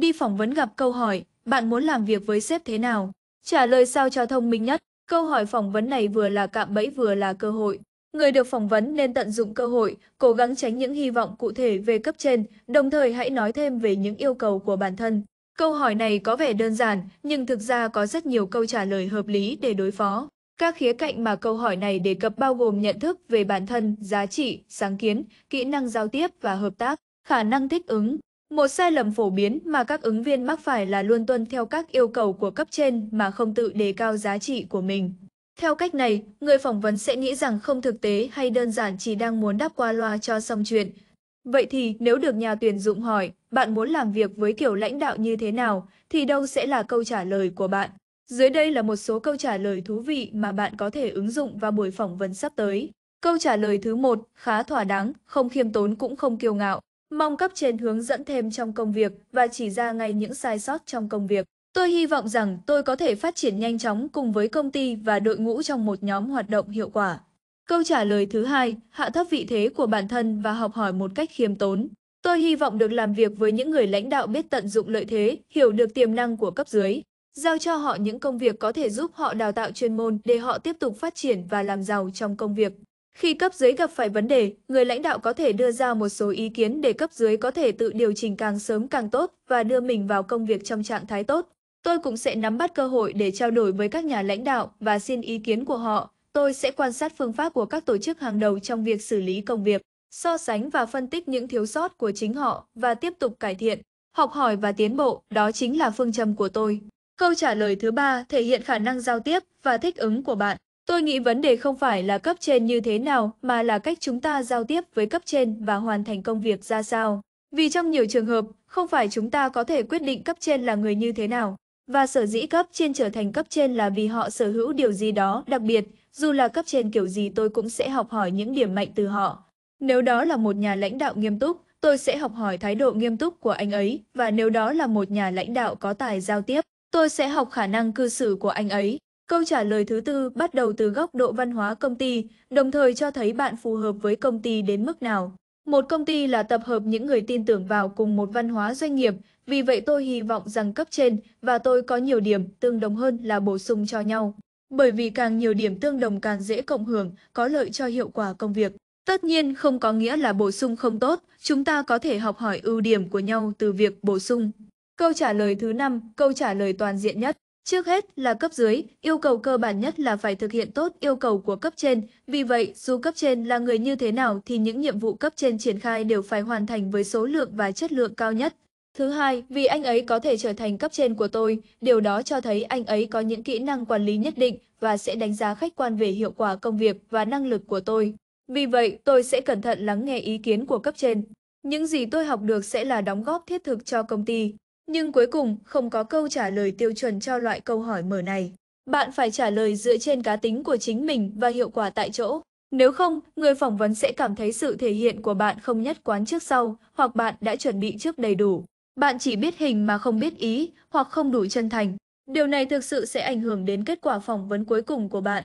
Đi phỏng vấn gặp câu hỏi, bạn muốn làm việc với sếp thế nào? Trả lời sao cho thông minh nhất. Câu hỏi phỏng vấn này vừa là cạm bẫy vừa là cơ hội. Người được phỏng vấn nên tận dụng cơ hội, cố gắng tránh những hy vọng cụ thể về cấp trên, đồng thời hãy nói thêm về những yêu cầu của bản thân. Câu hỏi này có vẻ đơn giản, nhưng thực ra có rất nhiều câu trả lời hợp lý để đối phó. Các khía cạnh mà câu hỏi này đề cập bao gồm nhận thức về bản thân, giá trị, sáng kiến, kỹ năng giao tiếp và hợp tác, khả năng thích ứng, một sai lầm phổ biến mà các ứng viên mắc phải là luôn tuân theo các yêu cầu của cấp trên mà không tự đề cao giá trị của mình. Theo cách này, người phỏng vấn sẽ nghĩ rằng không thực tế hay đơn giản chỉ đang muốn đáp qua loa cho xong chuyện. Vậy thì, nếu được nhà tuyển dụng hỏi, bạn muốn làm việc với kiểu lãnh đạo như thế nào, thì đâu sẽ là câu trả lời của bạn? Dưới đây là một số câu trả lời thú vị mà bạn có thể ứng dụng vào buổi phỏng vấn sắp tới. Câu trả lời thứ một khá thỏa đáng, không khiêm tốn cũng không kiêu ngạo. Mong cấp trên hướng dẫn thêm trong công việc và chỉ ra ngay những sai sót trong công việc. Tôi hy vọng rằng tôi có thể phát triển nhanh chóng cùng với công ty và đội ngũ trong một nhóm hoạt động hiệu quả. Câu trả lời thứ hai, hạ thấp vị thế của bản thân và học hỏi một cách khiêm tốn. Tôi hy vọng được làm việc với những người lãnh đạo biết tận dụng lợi thế, hiểu được tiềm năng của cấp dưới, giao cho họ những công việc có thể giúp họ đào tạo chuyên môn để họ tiếp tục phát triển và làm giàu trong công việc. Khi cấp dưới gặp phải vấn đề, người lãnh đạo có thể đưa ra một số ý kiến để cấp dưới có thể tự điều chỉnh càng sớm càng tốt và đưa mình vào công việc trong trạng thái tốt. Tôi cũng sẽ nắm bắt cơ hội để trao đổi với các nhà lãnh đạo và xin ý kiến của họ. Tôi sẽ quan sát phương pháp của các tổ chức hàng đầu trong việc xử lý công việc, so sánh và phân tích những thiếu sót của chính họ và tiếp tục cải thiện, học hỏi và tiến bộ, đó chính là phương châm của tôi. Câu trả lời thứ ba thể hiện khả năng giao tiếp và thích ứng của bạn. Tôi nghĩ vấn đề không phải là cấp trên như thế nào mà là cách chúng ta giao tiếp với cấp trên và hoàn thành công việc ra sao. Vì trong nhiều trường hợp, không phải chúng ta có thể quyết định cấp trên là người như thế nào. Và sở dĩ cấp trên trở thành cấp trên là vì họ sở hữu điều gì đó đặc biệt, dù là cấp trên kiểu gì tôi cũng sẽ học hỏi những điểm mạnh từ họ. Nếu đó là một nhà lãnh đạo nghiêm túc, tôi sẽ học hỏi thái độ nghiêm túc của anh ấy, và nếu đó là một nhà lãnh đạo có tài giao tiếp, tôi sẽ học khả năng cư xử của anh ấy. Câu trả lời thứ tư bắt đầu từ góc độ văn hóa công ty, đồng thời cho thấy bạn phù hợp với công ty đến mức nào. Một công ty là tập hợp những người tin tưởng vào cùng một văn hóa doanh nghiệp, vì vậy tôi hy vọng rằng cấp trên và tôi có nhiều điểm tương đồng hơn là bổ sung cho nhau. Bởi vì càng nhiều điểm tương đồng càng dễ cộng hưởng, có lợi cho hiệu quả công việc. Tất nhiên không có nghĩa là bổ sung không tốt, chúng ta có thể học hỏi ưu điểm của nhau từ việc bổ sung. Câu trả lời thứ năm câu trả lời toàn diện nhất. Trước hết là cấp dưới, yêu cầu cơ bản nhất là phải thực hiện tốt yêu cầu của cấp trên, vì vậy dù cấp trên là người như thế nào thì những nhiệm vụ cấp trên triển khai đều phải hoàn thành với số lượng và chất lượng cao nhất. Thứ hai, vì anh ấy có thể trở thành cấp trên của tôi, điều đó cho thấy anh ấy có những kỹ năng quản lý nhất định và sẽ đánh giá khách quan về hiệu quả công việc và năng lực của tôi. Vì vậy, tôi sẽ cẩn thận lắng nghe ý kiến của cấp trên. Những gì tôi học được sẽ là đóng góp thiết thực cho công ty nhưng cuối cùng không có câu trả lời tiêu chuẩn cho loại câu hỏi mở này. Bạn phải trả lời dựa trên cá tính của chính mình và hiệu quả tại chỗ. Nếu không, người phỏng vấn sẽ cảm thấy sự thể hiện của bạn không nhất quán trước sau, hoặc bạn đã chuẩn bị trước đầy đủ. Bạn chỉ biết hình mà không biết ý, hoặc không đủ chân thành. Điều này thực sự sẽ ảnh hưởng đến kết quả phỏng vấn cuối cùng của bạn.